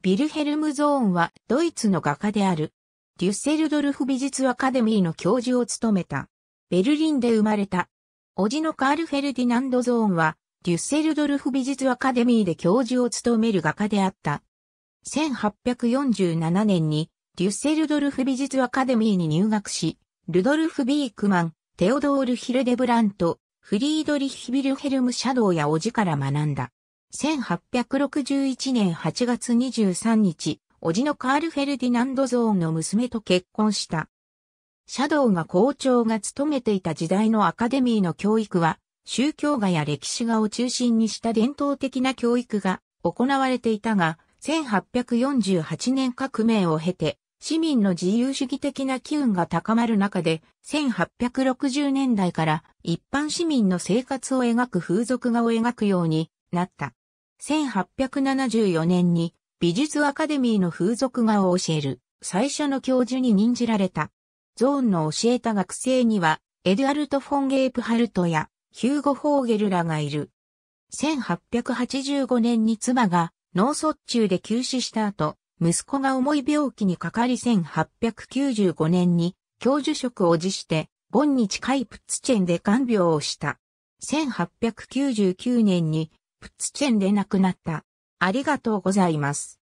ビルヘルム・ゾーンはドイツの画家である。デュッセルドルフ美術アカデミーの教授を務めた。ベルリンで生まれた。叔父のカール・フェルディナンド・ゾーンは、デュッセルドルフ美術アカデミーで教授を務める画家であった。1847年に、デュッセルドルフ美術アカデミーに入学し、ルドルフ・ビークマン、テオドール・ヒルデブラント、フリードリヒ・ビルヘルム・シャドウや叔父から学んだ。1861年8月23日、叔父のカール・フェルディナンド・ゾーンの娘と結婚した。シャドウが校長が務めていた時代のアカデミーの教育は、宗教画や歴史画を中心にした伝統的な教育が行われていたが、1848年革命を経て、市民の自由主義的な機運が高まる中で、1860年代から一般市民の生活を描く風俗画を描くようになった。1874年に美術アカデミーの風俗画を教える最初の教授に任じられた。ゾーンの教えた学生には、エドゥアルト・フォン・ゲープハルトやヒューゴ・フォーゲルらがいる。1885年に妻が脳卒中で急死した後、息子が重い病気にかかり1895年に教授職を辞して、ボンカイプツチェンで看病をした。1899年にプツチェンで亡くなった。ありがとうございます。